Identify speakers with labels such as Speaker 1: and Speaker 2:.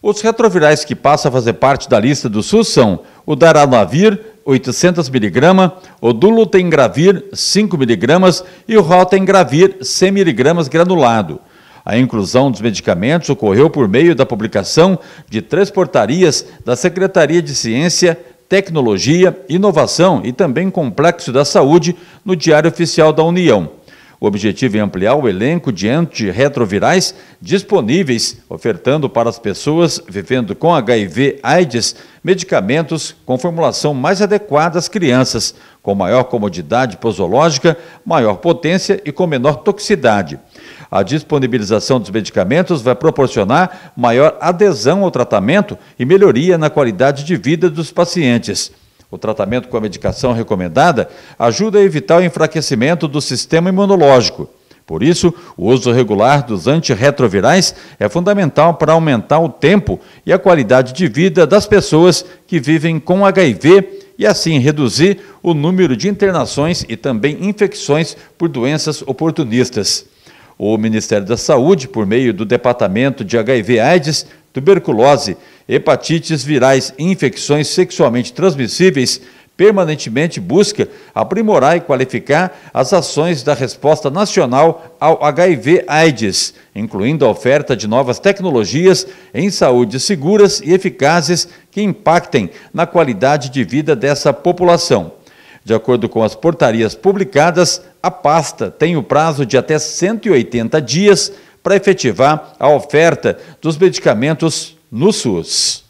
Speaker 1: Os retrovirais que passam a fazer parte da lista do SUS são o daranavir, 800mg, o Dulutengravir, 5mg e o Rotengravir, 100mg granulado. A inclusão dos medicamentos ocorreu por meio da publicação de três portarias da Secretaria de Ciência, Tecnologia, Inovação e também Complexo da Saúde no Diário Oficial da União. O objetivo é ampliar o elenco de antirretrovirais disponíveis, ofertando para as pessoas vivendo com HIV/AIDS medicamentos com formulação mais adequada às crianças, com maior comodidade posológica, maior potência e com menor toxicidade. A disponibilização dos medicamentos vai proporcionar maior adesão ao tratamento e melhoria na qualidade de vida dos pacientes. O tratamento com a medicação recomendada ajuda a evitar o enfraquecimento do sistema imunológico. Por isso, o uso regular dos antirretrovirais é fundamental para aumentar o tempo e a qualidade de vida das pessoas que vivem com HIV e assim reduzir o número de internações e também infecções por doenças oportunistas. O Ministério da Saúde, por meio do Departamento de HIV/AIDS, Tuberculose hepatites virais e infecções sexualmente transmissíveis, permanentemente busca aprimorar e qualificar as ações da resposta nacional ao HIV/AIDS, incluindo a oferta de novas tecnologias em saúde seguras e eficazes que impactem na qualidade de vida dessa população. De acordo com as portarias publicadas, a pasta tem o prazo de até 180 dias para efetivar a oferta dos medicamentos no SUS.